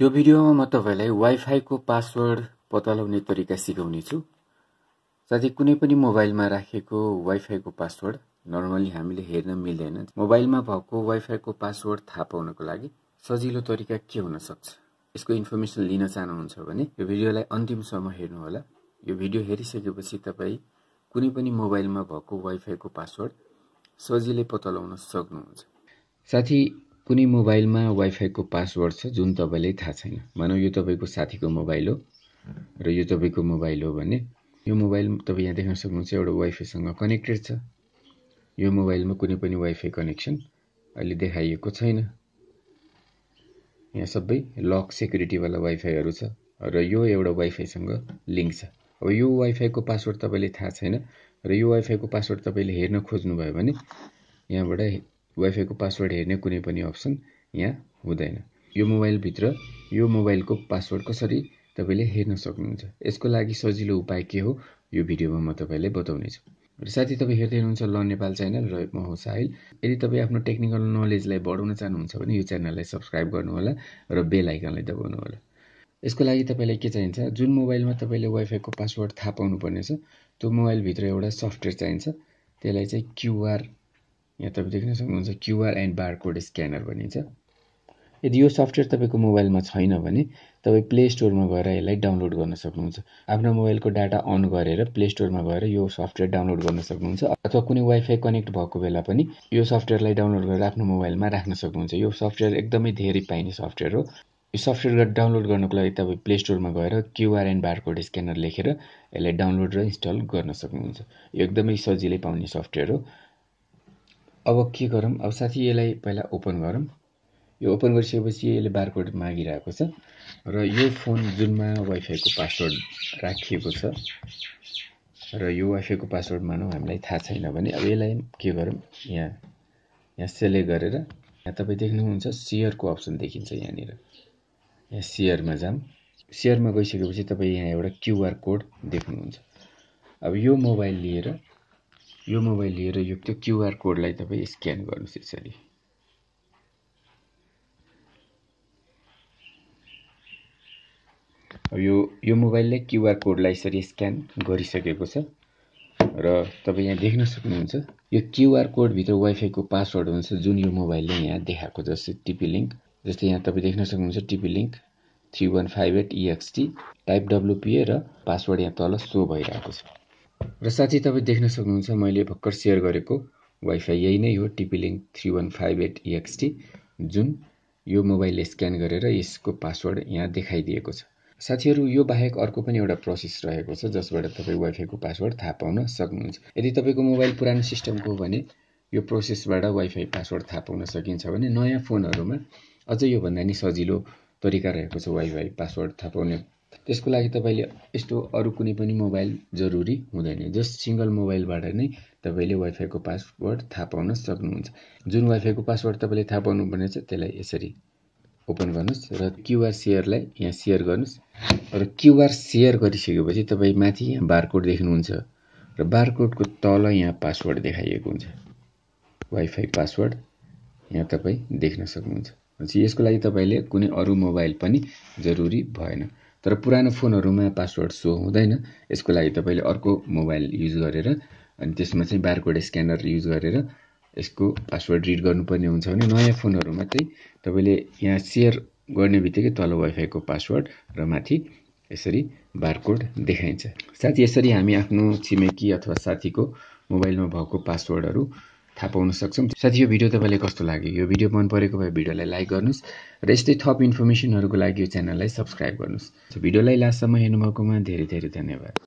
यो भिडियोमा म तपाईँलाई वाइफाईको पासवर्ड पत्ता लगाउने तरिका सिकाउनेछु साथै कुनै पनि मोबाइलमा राखेको वाइफाईको पासवर्ड नर्मली हामीले हेर्न मिल्दैन मोबाइलमा भएको वाइफाईको पासवर्ड थाहा पाउनको लागि सजिलो तरिका के हुनसक्छ यसको इन्फर्मेसन लिन चाहनुहुन्छ भने यो भिडियोलाई अन्तिमसम्म हेर्नुहोला यो भिडियो हेरिसकेपछि तपाईँ कुनै पनि मोबाइलमा भएको वाइफाईको पासवर्ड सजिलै पत्ता लगाउन सक्नुहुन्छ साथी कुनै मोबाइलमा वाइफाईको पासवर्ड छ जुन तपाईँलाई थाहा छैन मानौ यो तपाईँको साथीको मोबाइल हो र यो तपाईँको मोबाइल हो भने यो मोबाइल तपाईँ यहाँ देख्न सक्नुहुन्छ एउटा वाइफाईसँग कनेक्टेड छ यो मोबाइलमा कुनै पनि वाइफाई कनेक्सन अहिले देखाइएको छैन यहाँ सबै लक सेक्युरिटीवाला वाइफाईहरू छ र यो एउटा वाइफाईसँग लिङ्क छ अब यो वाइफाईको पासवर्ड तपाईँले थाहा छैन र यो वाइफाईको पासवर्ड तपाईँले हेर्न खोज्नुभयो भने यहाँबाट वाइफाईको पासवर्ड हेर्ने कुनै पनि अप्सन यहाँ हुँदैन यो मोबाइलभित्र यो मोबाइलको पासवर्ड कसरी तपाईँले हेर्न सक्नुहुन्छ यसको लागि सजिलो उपाय के हो यो भिडियोमा म तपाईँलाई बताउनेछु र साथी तपाईँ हेर्दै हुनुहुन्छ ल नेपाल च्यानल र म हो साहिल यदि तपाईँ आफ्नो टेक्निकल नलेजलाई बढाउन चाहनुहुन्छ भने यो च्यानललाई सब्सक्राइब गर्नुहोला र बेल आइकनलाई होला यसको लागि तपाईँलाई के चाहिन्छ जुन मोबाइलमा तपाईँले वाइफाईको पासवर्ड थाहा पाउनुपर्नेछ त्यो मोबाइलभित्र एउटा सफ्टवेयर चाहिन्छ त्यसलाई चाहिँ क्युआर यहाँ तपाईँ देख्न सक्नुहुन्छ QR and bar code scanner भनिन्छ यदि यो सफ्टवेयर तपाईँको मोबाइलमा छैन भने तपाईँ प्ले स्टोरमा गएर यसलाई डाउनलोड गर्न सक्नुहुन्छ आफ्नो मोबाइलको डाटा अन गरेर प्ले स्टोरमा गएर यो सफ्टवेयर डाउनलोड गर्न सक्नुहुन्छ अथवा कुनै वाइफाई कनेक्ट भएको बेला पनि यो सफ्टवेयरलाई डाउनलोड गरेर आफ्नो मोबाइलमा राख्न सक्नुहुन्छ यो सफ्टवेयर एकदमै धेरै पाइने सफ्टवेयर हो यो सफ्टवेयर डाउनलोड गर्नको लागि तपाईँ प्ले स्टोरमा गएर QR and bar code scanner लेखेर यसलाई डाउनलोड र इन्स्टल गर्न सक्नुहुन्छ यो एकदमै सजिलै पाउने सफ्टवेयर हो अब के गरौँ अब साथी यसलाई पहिला ओपन गरौँ यो ओपन गरिसकेपछि यसले बारकोड मागिरहेको छ र यो फोन जुनमा वाइफाईको पासवर्ड राखिएको छ र यो वाइफाईको पासवर्ड मानौँ हामीलाई थाहा छैन भने अब यसलाई के गरौँ यहाँ यहाँ सेलेक्ट गरेर यहाँ तपाईँ देख्नुहुन्छ सेयरको अप्सन देखिन्छ यहाँनिर यहाँ सेयरमा जाम सेयरमा गइसकेपछि तपाईँ यहाँ एउटा क्युआर कोड देख्नुहुन्छ अब यो मोबाइल लिएर यो मोबाइल लिएर यो त्यो क्युआर कोडलाई तपाईँ स्क्यान गर्नुहोस् यसरी अब यो यो मोबाइलले क्युआर कोडलाई यसरी स्क्यान गरिसकेको छ र तपाईँ यहाँ देख्न सक्नुहुन्छ यो क्युआर कोडभित्र वाइफाईको पासवर्ड हुन्छ जुन यो मोबाइलले यहाँ देखाएको जस्तै टिपी लिङ्क जस्तै यहाँ तपाईँ देख्न सक्नुहुन्छ TP link three one five eight EXT e type WPA र पासवर्ड यहाँ तल सो भइरहेको छ र साथी तपाईँ देख्न सक्नुहुन्छ मैले भर्खर सेयर गरेको वाइफाई यही नै हो TP link three one five eight EXT जुन यो मोबाइल स्क्यान गरेर यसको पासवर्ड यहाँ देखाइदिएको छ साथीहरू यो बाहेक अर्को पनि एउटा प्रोसेस रहेको छ जसबाट तपाईँ वाइफाईको पासवर्ड थाहा पाउन सक्नुहुन्छ यदि तपाईँको मोबाइल पुरानो सिस्टमको हो भने यो प्रोसेसबाट वाइफाई पासवर्ड थाहा पाउन सकिन्छ भने नयाँ फोनहरूमा अझ योभन्दा नि सजिलो तरिका रहेको छ वाइफाई पासवर्ड थाहा पाउने त्यसको लागि तपाईँले यस्तो अरू कुनै पनि मोबाइल जरुरी हुँदैन जस्ट सिङ्गल मोबाइलबाट नै तपाईँले वाइफाईको पासवर्ड थाहा पाउन सक्नुहुन्छ जुन वाइफाईको पासवर्ड तपाईँले थाहा पाउनु छ त्यसलाई यसरी ओपन गर्नुहोस् र क्युआर सेयरलाई यहाँ सेयर गर्नुहोस् र क्युआर सेयर गरिसकेपछि तपाईँ माथि यहाँ बारकोड देख्नुहुन्छ र बारकोडको तल यहाँ पासवर्ड देखाइएको हुन्छ वाइफाई पासवर्ड यहाँ तपाईँ देख्न सक्नुहुन्छ यसको लागि तपाईँले कुनै अरू मोबाइल पनि जरुरी भएन तर पुरानो फोनहरूमा पासवर्ड सो हुँदैन यसको लागि तपाईँले अर्को मोबाइल युज गरेर अनि त्यसमा चाहिँ बारकोड स्क्यानर युज गरेर यसको पासवर्ड रिड गर्नुपर्ने हुन्छ भने नयाँ फोनहरूमा चाहिँ तपाईँले यहाँ सेयर गर्ने बित्तिकै तल वाइफाईको पासवर्ड र माथि यसरी बारकोड देखाइन्छ साथी यसरी हामी आफ्नो छिमेकी अथवा साथीको मोबाइलमा भएको पासवर्डहरू थाहा पाउन सक्छौँ साथी यो भिडियो तपाईँलाई कस्तो लाग्यो यो भिडियो मन परेको भए भिडियोलाई लाइक गर्नुहोस् र यस्तै थप इन्फर्मेसनहरूको लागि यो च्यानललाई सब्सक्राइब गर्नुहोस् भिडियोलाई लास्टसम्म हेर्नुभएकोमा धेरै धेरै धन्यवाद